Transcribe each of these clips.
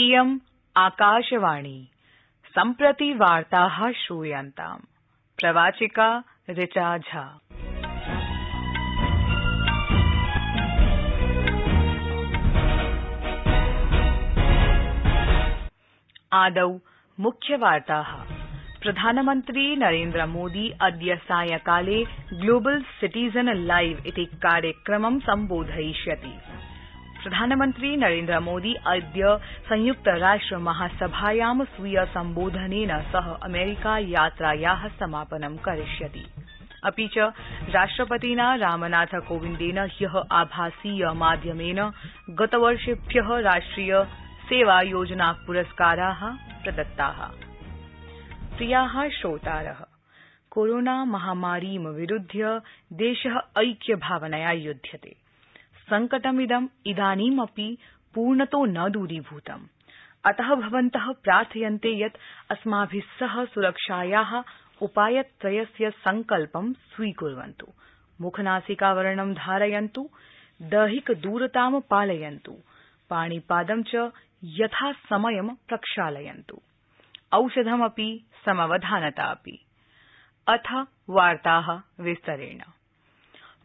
इयम् आकाशवाणी सम्प्रति वार्ताः श्रूयन्ताम् प्रवाचिका ऋचा झा आदौ मुख्यवार्ताः प्रधानमन्त्री नरेन्द्रमोदी अद्य सायंकाले ग्लोबल सिटीजन लाइव इति कार्यक्रमं सम्बोधयिष्यति प्रधानमन्त्री नरेन्द्रमोदी अद्य संयुक्त राष्ट्र महासभायां स्वीय सम्बोधनेन सह अमेरिका यात्राया समापनं करिष्यति अपि च राष्ट्रपतिना रामनाथ कोविन्देन ह्य आभासीय माध्यमेन गतवर्षेभ्य राष्ट्रिय सेवा योजना पुरस्कारा प्रदत्ता कोरोना महामारीं विरुध्य देश ऐक्य भावनया युध्यते संकटमिदं इदानीमपि पूर्णतो न दूरीभूतम् अत भवन्त प्रार्थयन्ते यत् अस्माभि सह सुरक्षाया उपायत्रयस्य सङ्कल्पं स्वीकुर्वन्तु मुखनासिकावरणं धारयन्तु दैहिकदूरतां पालयन्तु पाणिपादं च यथासमयं प्रक्षालयन्तु औषधमपि समवधानता अपि अथ वार्ता विस्तरेण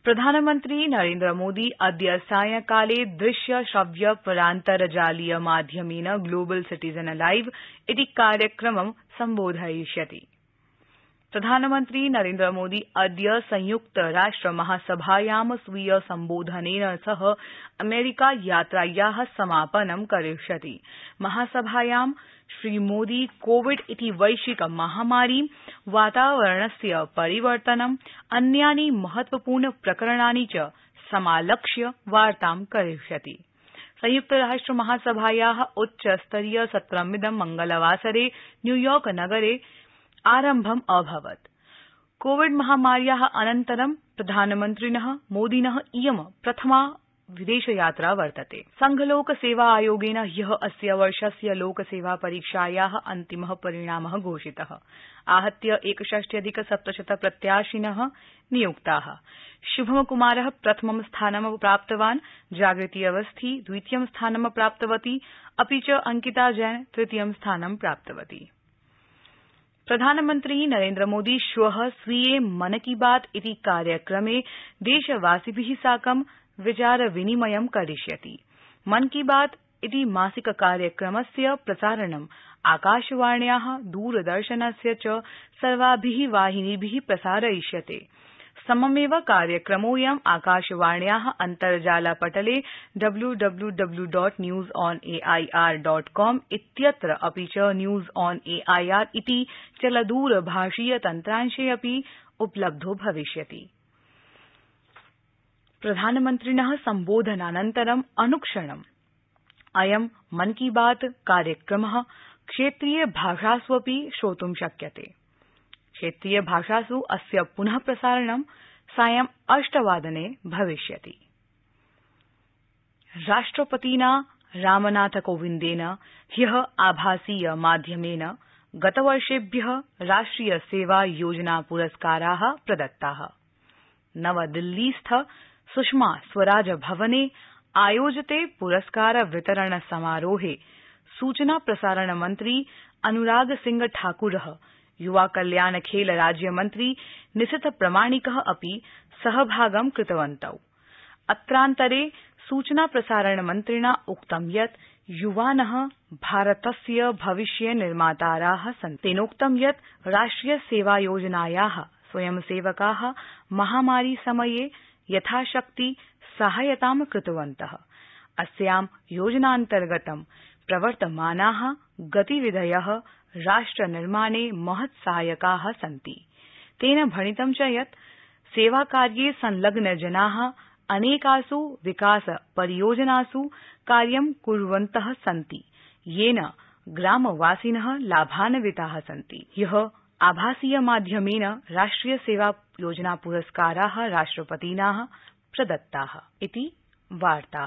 प्रधानमन्त्री नरेन्द्रमोदी अद्य सायंकाले दृश्य श्रव्य परान्तर्जालीय माध्यमेन ग्लोबल सिटीजन लाइव इति कार्यक्रमं सम्बोधयिष्यति प्रधानमन्त्री नरेन्द्रमोदी अद्य संयुक्त राष्ट्र महासभायां स्वीय सम्बोधनेन सह अमेरिका यात्राया समापनं करिष्यति महासभायां श्रीमोदी कोविड इति वैश्विक महामारीं वातावरणस्य परिवर्तनं अन्यानि महत्वपूर्ण प्रकरणानि च समालक्ष्य वार्तां करिष्यति संयुक्तराष्ट्र महासभाया उच्चस्तरीय सत्रमिदं मंगलवासरे न्यूयॉर्क न्यूयॉर्कनगरे आरम्भम् अभवत् कोविड महामार्या अनन्तरं प्रधानमन्त्रिण मोदिन इयं प्रथमा विदेशयात्रा वर्तते संघलोक सेवा आयोग ह्य अस्य वर्षस्य लोकसेवा परीक्षाया अन्तिम परिणाम घोषित आहत्य एकषष्ट्यधिक सप्तशत प्रत्याशिन नियुक्ता श्भमक्मार प्रथमं स्थानं प्राप्तवान् जागृति अवस्थी द्वितीयं स्थानं प्राप्तवती अपि च अंकिता जैन तृतीयं स्थानं प्राप्तवती प्रधानमन्त्री नरेन्द्रमोदी श्व स्वीये मन की बात इति कार्यक्रमे देशवासिभि साकं विचार विनिमय क्य मन की बात इति मासिक कार्यक्रमस्य आकाशवाणिया आकाशवाण्या द्रदर्शनस्य च सर्वाभि वाहिनिभि प्रसारयिष्यते सममेव कार्यक्रमोऽयं आकाशवाण्या अन्तर्जालपटले W W W dot news on R dot com इत्यत्र अपि च न्यूज ऑन आर इति चलदरभाषीय अपि उपलब्धो भविष्यति प्रधानमन्त्रिण सम्बोधनानन्तरं अनुक्षणं अयं मन की बात कार्यक्रम क्षेत्रीय भाषास्वपि श्रोत् शक्यते क्षेत्रीय भाषास् अस्य पुन प्रसारणं सायं अष्टवादने भविष्यति राष्ट्रपतिना रामनाथकोविन्देन ह्य आभासीय माध्यमेन गतवर्षेभ्य राष्ट्रिय सेवा योजना पुरस्कारा प्रदत्ता नवदिल्लीस्थ सुषमा स्वराज भवने आयोजिते पुरस्कार वितरण समारोहे सूचना प्रसारण मन्त्री अनुराग सिंह ठाकुर युवा कल्याण खेल राज्यमन्त्री निशित प्रमाणिक अपि सहभागं कृतवन्तौ अत्रान्तरे सूचना प्रसारण मन्त्रिणा उक्तं यत् युवान भारतस्य भविष्य निर्मातारा सन्ति तेनोक्तं यत् राष्ट्रिय सेवा योजनाया स्वयंसेवका महामारी समये यथाशक्ति सहायतां कृतवन्त अस्यां योजनान्तर्गतं प्रवर्तमाना गतिविधय राष्ट्रनिर्माणे महत्सहायका सन्ति तेन भणितं च यत् सेवाकार्ये संलग्नजना अनेकास् विकास परियोजनास् कार्यं कुर्वन्त सन्ति येन ग्रामवासिन लाभान्विता सन्ति आभासीय माध्यमेन राष्ट्रिय सेवा योजना पुरस्कारा राष्ट्रपतिना प्रदत्ता इति वार्ता